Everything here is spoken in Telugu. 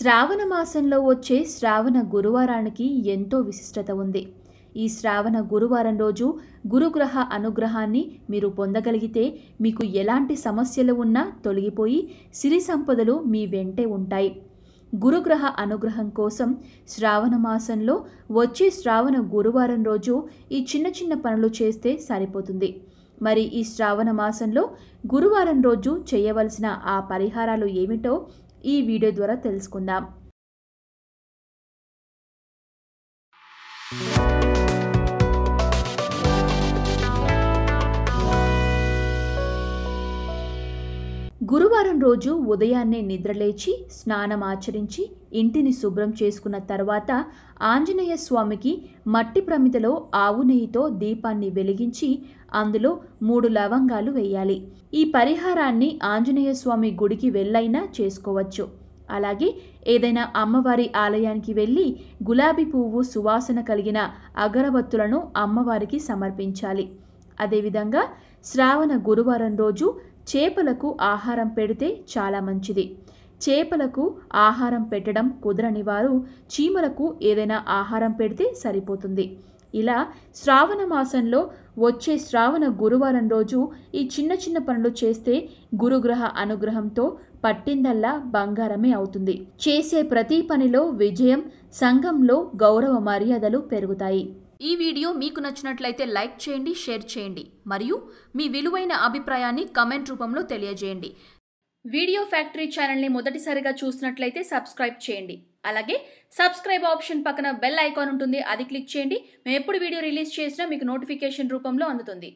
శ్రావణ మాసంలో వచ్చే శ్రావణ గురువారానికి ఎంతో విశిష్టత ఉంది ఈ శ్రావణ గురువారం రోజు గురుగ్రహ అనుగ్రహాన్ని మీరు పొందగలిగితే మీకు ఎలాంటి సమస్యలు ఉన్నా తొలగిపోయి సిరి సంపదలు మీ వెంటే ఉంటాయి గురుగ్రహ అనుగ్రహం కోసం శ్రావణ మాసంలో వచ్చే శ్రావణ గురువారం రోజు ఈ చిన్న చిన్న పనులు చేస్తే సరిపోతుంది మరి ఈ శ్రావణ మాసంలో గురువారం రోజు చేయవలసిన ఆ పరిహారాలు ఏమిటో ఈ వీడియో ద్వారా తెలుసుకుందాం గురువారం రోజు ఉదయాన్నే నిద్రలేచి స్నానం ఆచరించి ఇంటిని శుభ్రం చేసుకున్న తర్వాత ఆంజనేయ స్వామికి మట్టి ప్రమితలో ఆవు నెయ్యితో దీపాన్ని వెలిగించి అందులో మూడు లవంగాలు వేయాలి ఈ పరిహారాన్ని ఆంజనేయ స్వామి గుడికి వెళ్ళైనా చేసుకోవచ్చు అలాగే ఏదైనా అమ్మవారి ఆలయానికి వెళ్ళి గులాబీ పువ్వు సువాసన కలిగిన అగరబత్తులను అమ్మవారికి సమర్పించాలి అదేవిధంగా శ్రావణ గురువారం రోజు చేపలకు ఆహారం పెడితే చాలా మంచిది చేపలకు ఆహారం పెట్టడం కుదరని వారు చీమలకు ఏదైనా ఆహారం పెడితే సరిపోతుంది ఇలా శ్రావణ మాసంలో వచ్చే శ్రావణ గురువారం రోజు ఈ చిన్న చిన్న పనులు చేస్తే గురుగ్రహ అనుగ్రహంతో పట్టిందల్లా బంగారమే అవుతుంది చేసే ప్రతి పనిలో విజయం సంఘంలో గౌరవ మర్యాదలు పెరుగుతాయి ఈ వీడియో మీకు నచ్చినట్లయితే లైక్ చేయండి షేర్ చేయండి మరియు మీ విలువైన అభిప్రాయాన్ని కమెంట్ రూపంలో తెలియజేయండి వీడియో ఫ్యాక్టరీ ఛానల్ని మొదటిసారిగా చూసినట్లయితే సబ్స్క్రైబ్ చేయండి అలాగే సబ్స్క్రైబ్ ఆప్షన్ పక్కన బెల్ ఐకాన్ ఉంటుంది అది క్లిక్ చేయండి మేము ఎప్పుడు వీడియో రిలీజ్ చేసినా మీకు నోటిఫికేషన్ రూపంలో అందుతుంది